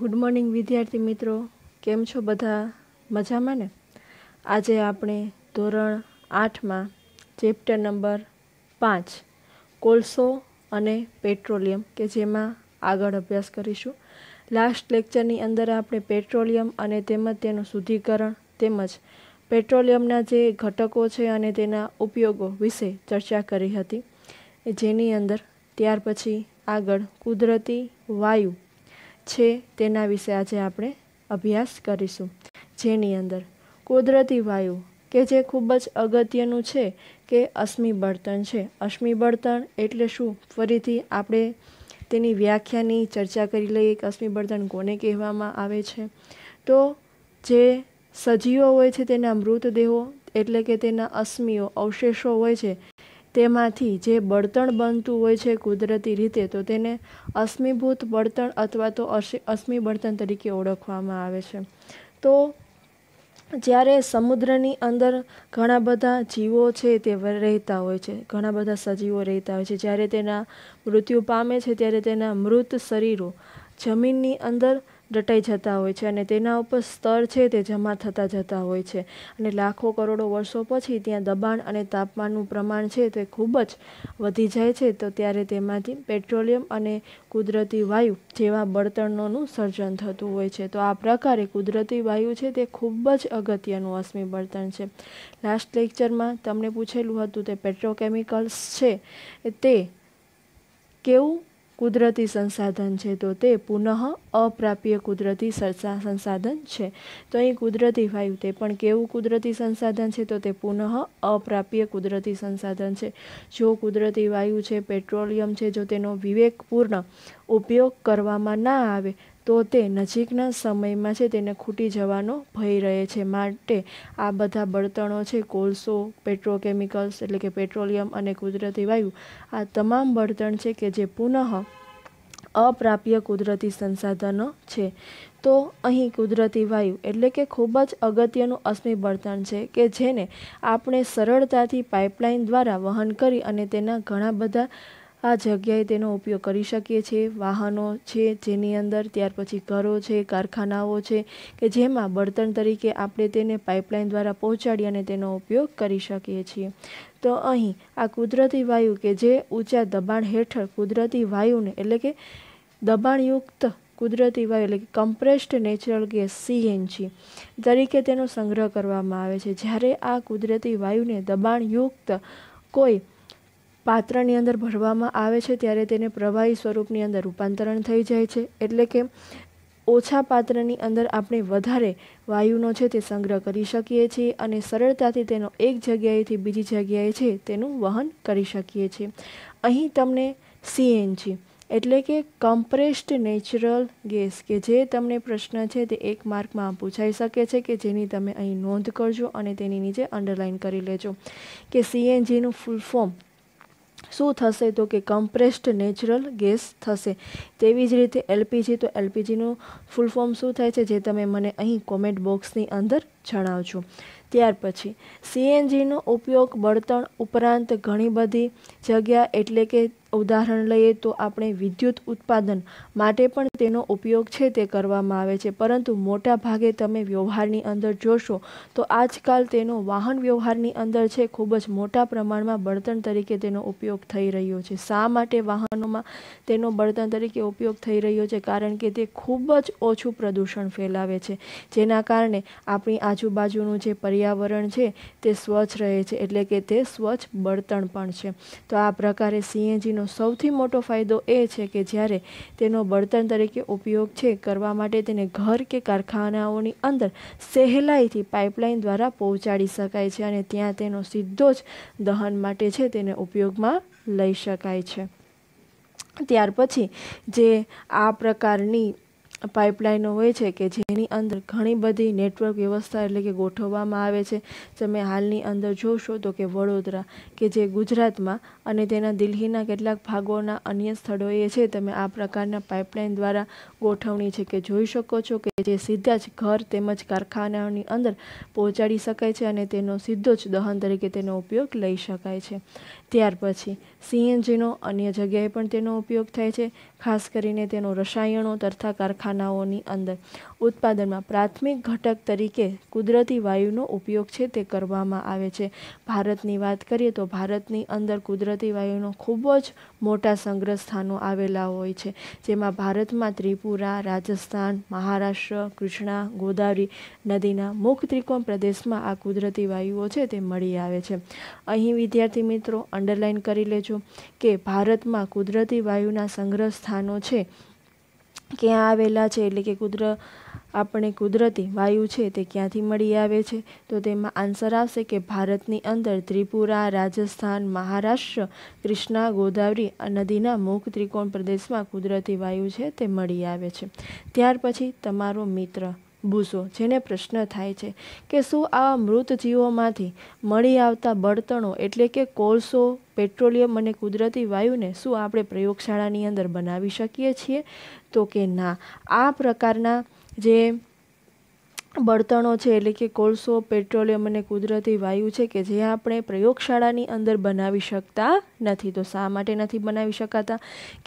good morning વિદ્યાર્થી મિત્રો કેમ છો બધા મજામાં ને આજે આપણે ધોરણ આઠમાં ચેપ્ટર નંબર પાંચ કોલસો અને પેટ્રોલિયમ કે જેમાં આગળ અભ્યાસ કરીશું લાસ્ટ લેક્ચરની અંદર આપણે પેટ્રોલિયમ અને તેમજ તેનું શુદ્ધિકરણ તેમજ પેટ્રોલિયમના જે ઘટકો છે અને તેના ઉપયોગો વિશે ચર્ચા કરી હતી જેની અંદર ત્યાર પછી આગળ કુદરતી વાયુ છે તેના વિશે આજે આપણે અભ્યાસ કરીશું જેની અંદર કુદરતી વાયુ કે જે ખૂબ જ અગત્યનું છે કે અશ્મિ બળતણ છે અશ્મિ બળતણ એટલે શું ફરીથી આપણે તેની વ્યાખ્યાની ચર્ચા કરી લઈએ કે અશ્મિ બળતણ કોને કહેવામાં આવે છે તો જે સજીવો હોય છે તેના મૃતદેહો એટલે કે તેના અશ્મિઓ અવશેષો હોય છે તેમાંથી જે બળતણ બનતું હોય છે કુદરતી રીતે તો તેને અશ્મિભૂત બળતણ અથવા તો અશ્મિ બળતણ તરીકે ઓળખવામાં આવે છે તો જ્યારે સમુદ્રની અંદર ઘણા બધા જીવો છે તે રહેતા હોય છે ઘણા બધા સજીવો રહેતા હોય છે જ્યારે તેના મૃત્યુ પામે છે ત્યારે તેના મૃત શરીરો જમીનની અંદર દટાઈ જતા હોય છે અને તેના ઉપર સ્તર છે તે જમા થતા જતા હોય છે અને લાખો કરોડો વર્ષો પછી ત્યાં દબાણ અને તાપમાનનું પ્રમાણ છે તે ખૂબ જ વધી જાય છે તો ત્યારે તેમાંથી પેટ્રોલિયમ અને કુદરતી વાયુ જેવા બળતણોનું સર્જન થતું હોય છે તો આ પ્રકારે કુદરતી વાયુ છે તે ખૂબ જ અગત્યનું અશ્મિ બળતણ છે લાસ્ટ લેક્ચરમાં તમને પૂછેલું હતું તે પેટ્રોકેમિકલ્સ છે તે કેવું કુદરતી સંસાધન છે તો તે પુનઃ અપ્રાપ્ય કુદરતી સંસાધન છે તો અહીં કુદરતી વાયુ તે પણ કેવું કુદરતી સંસાધન છે તો તે પુનઃ અપ્રાપ્ય કુદરતી સંસાધન છે જો કુદરતી વાયુ છે પેટ્રોલિયમ છે જો તેનો વિવેકપૂર્ણ ઉપયોગ કરવામાં ના આવે તો તે નજીકના સમયમાં છે તેને ખૂટી જવાનો ભય રહે છે માટે આ બધા બળતણો છે કોલસો પેટ્રોકેમિકલ્સ એટલે કે પેટ્રોલિયમ અને કુદરતી વાયુ આ તમામ બળતણ છે કે જે પુનઃ અપ્રાપ્ય કુદરતી સંસાધનો છે તો અહીં કુદરતી વાયુ એટલે કે ખૂબ જ અગત્યનું અશ્મિ બળતણ છે કે જેને આપણે સરળતાથી પાઇપલાઇન દ્વારા વહન કરી અને તેના ઘણા બધા આ જગ્યાએ તેનો ઉપયોગ કરી શકીએ છીએ વાહનો છે જેની અંદર ત્યાર પછી ઘરો છે કારખાનાઓ છે કે જેમાં બળતણ તરીકે આપણે તેને પાઇપલાઇન દ્વારા પહોંચાડી અને તેનો ઉપયોગ કરી શકીએ છીએ તો અહીં આ કુદરતી વાયુ કે જે ઊંચા દબાણ હેઠળ કુદરતી વાયુને એટલે કે દબાણયુક્ત કુદરતી વાયુ એટલે કે કમ્પ્રેસ્ડ નેચરલ ગેસ સીએનજી તરીકે તેનો સંગ્રહ કરવામાં આવે છે જ્યારે આ કુદરતી વાયુને દબાણયુક્ત કોઈ પાત્રની અંદર ભરવામાં આવે છે ત્યારે તેને પ્રવાહી સ્વરૂપની અંદર રૂપાંતરણ થઈ જાય છે એટલે કે ઓછા પાત્રની અંદર આપણે વધારે વાયુનો છે તે સંગ્રહ કરી શકીએ છીએ અને સરળતાથી તેનો એક જગ્યાએથી બીજી જગ્યાએ છે તેનું વહન કરી શકીએ છીએ અહીં તમને સીએનજી એટલે કે કમ્પ્રેસ્ડ નેચરલ ગેસ કે જે તમને પ્રશ્ન છે તે એક માર્કમાં પૂછાઈ શકે છે કે જેની તમે અહીં નોંધ કરજો અને તેની નીચે અંડરલાઇન કરી લેજો કે સીએનજીનું ફૂલ ફોર્મ શું થશે તો કે કમ્પ્રેસ્ડ નેચરલ ગેસ થશે તેવી જ રીતે એલપીજી તો એલપીજીનું ફૂલ ફોર્મ શું થાય છે જે તમે મને અહીં કોમેન્ટ બોક્સની અંદર જણાવજો ત્યાર પછી સીએનજીનો ઉપયોગ બળતણ ઉપરાંત ઘણી બધી જગ્યા એટલે કે ઉદાહરણ લઈએ તો આપણે વિદ્યુત ઉત્પાદન માટે પણ તેનો ઉપયોગ છે તે કરવામાં આવે છે પરંતુ મોટા ભાગે તમે વ્યવહારની અંદર જોશો તો આજકાલ તેનો વાહન વ્યવહારની અંદર છે ખૂબ જ મોટા પ્રમાણમાં બળતણ તરીકે તેનો ઉપયોગ થઈ રહ્યો છે શા માટે વાહનોમાં તેનો બળતણ તરીકે ઉપયોગ થઈ રહ્યો છે કારણ કે તે ખૂબ જ ઓછું પ્રદૂષણ ફેલાવે છે જેના કારણે આપણી આજુબાજુનું જે પર્યાવરણ છે તે સ્વચ્છ રહે છે એટલે કે તે સ્વચ્છ બળતણ પણ છે તો આ પ્રકારે સીએનજીનો તેનો સૌથી મોટો ફાયદો એ છે કે જ્યારે તેનો બળતણ તરીકે ઉપયોગ છે કરવા માટે તેને ઘર કે કારખાનાઓની અંદર સહેલાઈથી પાઇપલાઇન દ્વારા પહોંચાડી શકાય છે અને ત્યાં તેનો સીધો જ દહન માટે છે તેને ઉપયોગમાં લઈ શકાય છે ત્યાર પછી જે આ પ્રકારની પાઇપલાઇનો હોય છે કે જેની અંદર ઘણી બધી નેટવર્ક વ્યવસ્થા એટલે કે ગોઠવવામાં આવે છે તમે હાલની અંદર જોશો તો કે વડોદરા કે જે ગુજરાતમાં અને તેના દિલ્હીના કેટલાક ભાગોના અન્ય સ્થળોએ છે તમે આ પ્રકારના પાઇપલાઇન દ્વારા ગોઠવણી છે કે જોઈ શકો છો કે જે સીધા જ ઘર તેમજ કારખાનાઓની અંદર પહોંચાડી શકાય છે અને તેનો સીધો જ દહન તરીકે તેનો ઉપયોગ લઈ શકાય છે ત્યાર પછી સીએનજીનો અન્ય જગ્યાએ પણ તેનો ઉપયોગ થાય છે ખાસ કરીને તેનો રસાયણો તથા કારખાનાઓની અંદર ઉત્પાદનમાં પ્રાથમિક ઘટક તરીકે કુદરતી વાયુનો ઉપયોગ છે તે કરવામાં આવે છે ભારતની વાત કરીએ તો ભારતની અંદર કુદરતી વાયુનો ખૂબ જ મોટા સંગ્રહ સ્થાનો આવેલા હોય છે જેમાં ભારતમાં ત્રિપુરા રાજસ્થાન મહારાષ્ટ્ર કૃષ્ણા ગોદાવરી નદીના મુખ ત્રિકોણ પ્રદેશમાં આ કુદરતી વાયુઓ છે તે મળી આવે છે અહીં વિદ્યાર્થી મિત્રો અંડરલાઇન કરી લેજો છો કે ભારતમાં કુદરતી વાયુના સંગ્રહ સ્થાનો છે ક્યાં આવેલા છે એટલે કે કુદર આપણે કુદરતી વાયુ છે તે ક્યાંથી મળી આવે છે તો તેમાં આન્સર આવશે કે ભારતની અંદર ત્રિપુરા રાજસ્થાન મહારાષ્ટ્ર કૃષ્ણા ગોદાવરી નદીના મુખ ત્રિકોણ પ્રદેશમાં કુદરતી વાયુ છે તે મળી આવે છે ત્યાર પછી તમારો મિત્ર ભૂસો જેને પ્રશ્ન થાય છે કે શું આવા મૃત જીવોમાંથી મળી આવતા બળતણો એટલે કે કોલસો પેટ્રોલિયમ અને કુદરતી વાયુને શું આપણે પ્રયોગશાળાની અંદર બનાવી શકીએ છીએ તો કે ના આ પ્રકારના જે બળતણો છે એટલે કે કોલસો પેટ્રોલિયમ અને કુદરતી વાયુ છે કે જે આપણે પ્રયોગશાળાની અંદર બનાવી શકતા નથી તો શા માટે નથી બનાવી શકાતા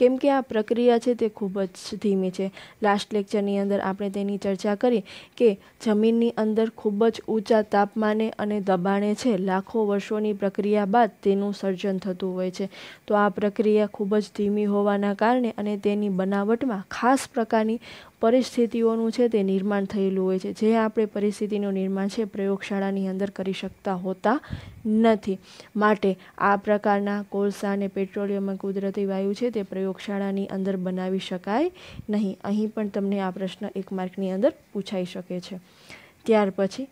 કેમ કે આ પ્રક્રિયા છે તે ખૂબ જ ધીમી છે લાસ્ટ લેક્ચરની અંદર આપણે તેની ચર્ચા કરી કે જમીનની અંદર ખૂબ જ ઊંચા તાપમાને અને દબાણે છે લાખો વર્ષોની પ્રક્રિયા બાદ તેનું સર્જન થતું હોય છે તો આ પ્રક્રિયા ખૂબ જ ધીમી હોવાના કારણે અને તેની બનાવટમાં ખાસ પ્રકારની પરિસ્થિતિઓનું છે તે નિર્માણ થયેલું હોય છે જે જે આપણે પરિસ્થિતિનું નિર્માણ છે પ્રયોગશાળાની અંદર કરી શકતા હોતા નથી માટે આ પ્રકારના કોલસા અને પેટ્રોલિયમ કુદરતી વાયુ છે તે પ્રયોગશાળાની અંદર બનાવી શકાય નહીં અહીં પણ તમને આ પ્રશ્ન એક માર્કની અંદર પૂછાઈ શકે છે ત્યાર પછી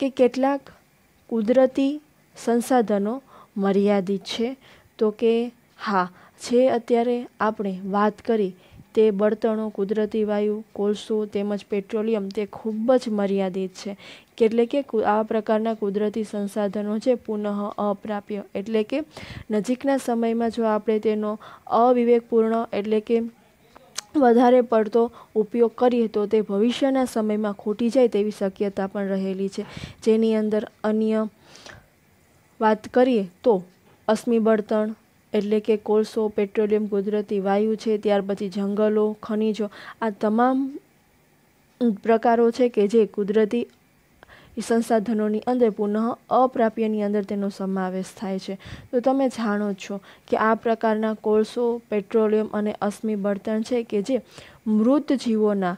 કે કેટલાક કુદરતી સંસાધનો મર્યાદિત છે તો કે હા છે અત્યારે આપણે વાત કરી તે બળતણો કુદરતી વાયુ કોલસો તેમજ પેટ્રોલિયમ તે ખૂબ જ મર્યાદિત છે એટલે કે આ પ્રકારના કુદરતી સંસાધનો છે પુનઃ અપ્રાપ્ય એટલે કે નજીકના સમયમાં જો આપણે તેનો અવિવેકપૂર્ણ એટલે કે વધારે પડતો ઉપયોગ કરીએ તો તે ભવિષ્યના સમયમાં ખૂટી જાય તેવી શક્યતા પણ રહેલી છે જેની અંદર અન્ય વાત કરીએ તો અશ્મિ બળતણ એટલે કે કોલસો પેટ્રોલિયમ કુદરતી વાયુ છે ત્યાર પછી જંગલો ખનિજો આ તમામ પ્રકારો છે કે જે કુદરતી સંસાધનોની અંદર પુનઃ અપ્રાપ્યની અંદર તેનો સમાવેશ થાય છે તો તમે જાણો છો કે આ પ્રકારના કોલસો પેટ્રોલિયમ અને અશ્મિ બળતણ છે કે જે મૃત જીવોના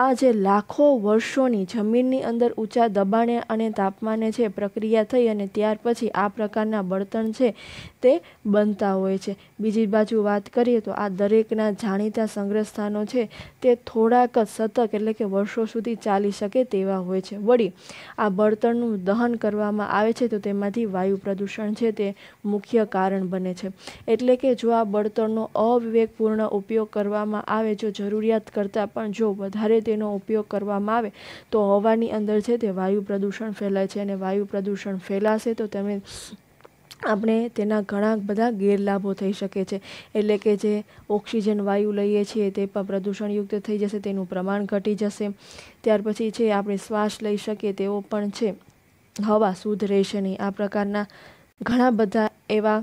આ જે લાખો વર્ષોની જમીનની અંદર ઊંચા દબાણે અને તાપમાને છે પ્રક્રિયા થઈ અને ત્યાર પછી આ પ્રકારના બળતણ છે તે બનતા હોય છે બીજી બાજુ વાત કરીએ તો આ દરેકના જાણીતા સંગ્રહસ્થાનો છે તે થોડાક જ શતક એટલે કે વર્ષો સુધી ચાલી શકે તેવા હોય છે વળી આ બળતણનું દહન કરવામાં આવે છે તો તેમાંથી વાયુ પ્રદૂષણ છે તે મુખ્ય કારણ બને છે એટલે કે જો આ બળતણનો અવિવેકપૂર્ણ ઉપયોગ કરવામાં આવે જો જરૂરિયાત કરતાં પણ જો વધારે તેનો ઉપયોગ કરવામાં આવે તો હવાની અંદર છે તે વાયુ પ્રદૂષણ ફેલાય છે અને વાયુ પ્રદૂષણ ફેલાશે તો તમે આપણે તેના ઘણા બધા ગેરલાભો થઈ શકે છે એટલે કે જે ઓક્સિજન વાયુ લઈએ છીએ તે પણ પ્રદૂષણયુક્ત થઈ જશે તેનું પ્રમાણ ઘટી જશે ત્યાર પછી છે આપણે શ્વાસ લઈ શકીએ તેવો પણ છે હવા શુદ્ધ રહેશે નહીં આ પ્રકારના ઘણા બધા એવા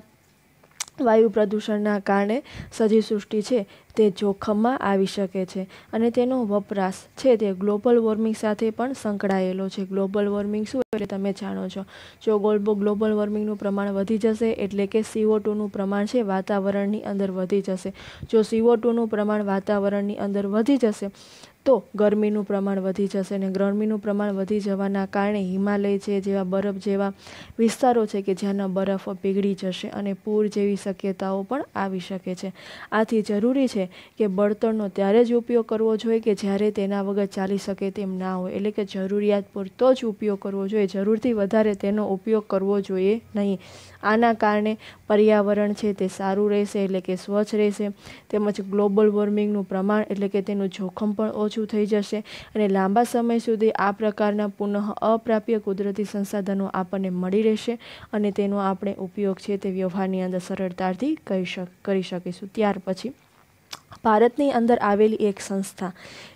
વાયુ પ્રદૂષણના કારણે સજી સૃષ્ટિ છે તે જોખમમાં આવી શકે છે અને તેનો વપરાશ છે તે ગ્લોબલ વોર્મિંગ સાથે પણ સંકળાયેલો છે ગ્લોબલ વોર્મિંગ શું એટલે તમે જાણો છો જો ગ્લોબલ વોર્મિંગનું પ્રમાણ વધી જશે એટલે કે સીઓ ટુનું પ્રમાણ છે વાતાવરણની અંદર વધી જશે જો સીઓ ટુનું પ્રમાણ વાતાવરણની અંદર વધી જશે તો ગરમીનું પ્રમાણ વધી જશે અને ગરમીનું પ્રમાણ વધી જવાના કારણે હિમાલય છે જેવા બરફ જેવા વિસ્તારો છે કે જ્યાંના બરફ પીગળી જશે અને પૂર જેવી શક્યતાઓ પણ આવી શકે છે આથી જરૂરી છે કે બળતણનો ત્યારે જ ઉપયોગ કરવો જોઈએ કે જ્યારે તેના વગર ચાલી શકે તેમ ના હોય એટલે કે જરૂરિયાત પૂરતો જ ઉપયોગ કરવો જોઈએ જરૂરથી વધારે તેનો ઉપયોગ કરવો જોઈએ નહીં આના કારણે પર્યાવરણ છે તે સારું રહેશે એટલે કે સ્વચ્છ રહેશે તેમજ ગ્લોબલ વોર્મિંગનું પ્રમાણ એટલે કે તેનું જોખમ પણ ઓછું ઓછું થઈ જશે અને લાંબા સમય સુધી આ પ્રકારના પુનઃ અપ્રાપ્ય કુદરતી સંસાધનો આપણને મળી રહેશે અને તેનો આપણે ઉપયોગ છે તે વ્યવહારની અંદર સરળતાથી કરી શક કરી શકીશું ત્યાર પછી ભારતની અંદર આવેલી એક સંસ્થા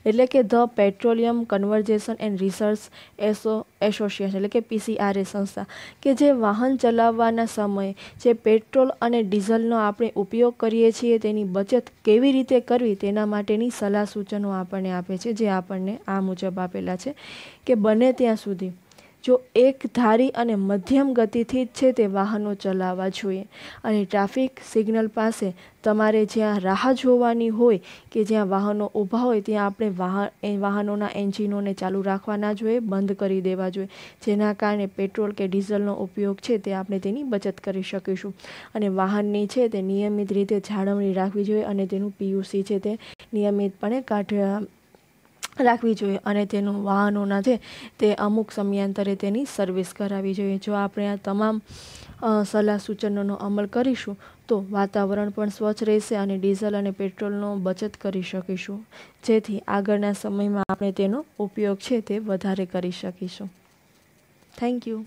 એટલે કે the petroleum conservation and research એસો એસોસિએશન એટલે કે પીસીઆરએ સંસ્થા કે જે વાહન ચલાવવાના સમયે જે પેટ્રોલ અને ડીઝલનો આપણે ઉપયોગ કરીએ છીએ તેની બચત કેવી રીતે કરવી તેના માટેની સલાહ સૂચનો આપણને આપે છે જે આપણને આ મુજબ આપેલા છે કે બને ત્યાં સુધી જો એક ધારી અને મધ્યમ ગતિથી જ છે તે વાહનો ચલાવવા જોઈએ અને ટ્રાફિક સિગ્નલ પાસે તમારે જ્યાં રાહ જોવાની હોય કે જ્યાં વાહનો ઊભા હોય ત્યાં આપણે વાહન એ વાહનોના એન્જિનોને ચાલુ રાખવાના જોઈએ બંધ કરી દેવા જોઈએ જેના કારણે પેટ્રોલ કે ડીઝલનો ઉપયોગ છે તે આપણે તેની બચત કરી શકીશું અને વાહનની છે તે નિયમિત રીતે જાળવણી રાખવી જોઈએ અને તેનું પીયુસી છે તે નિયમિતપણે કાઢ રાખવી જોઈએ અને તેનું વાહનોના છે તે અમુક સમયાંતરે તેની સર્વિસ કરાવવી જોઈએ જો આપણે આ તમામ સલાહ સૂચનોનો અમલ કરીશું તો વાતાવરણ પણ સ્વચ્છ રહેશે અને ડીઝલ અને પેટ્રોલનો બચત કરી શકીશું જેથી આગળના સમયમાં આપણે તેનો ઉપયોગ છે તે વધારે કરી શકીશું થેન્ક યુ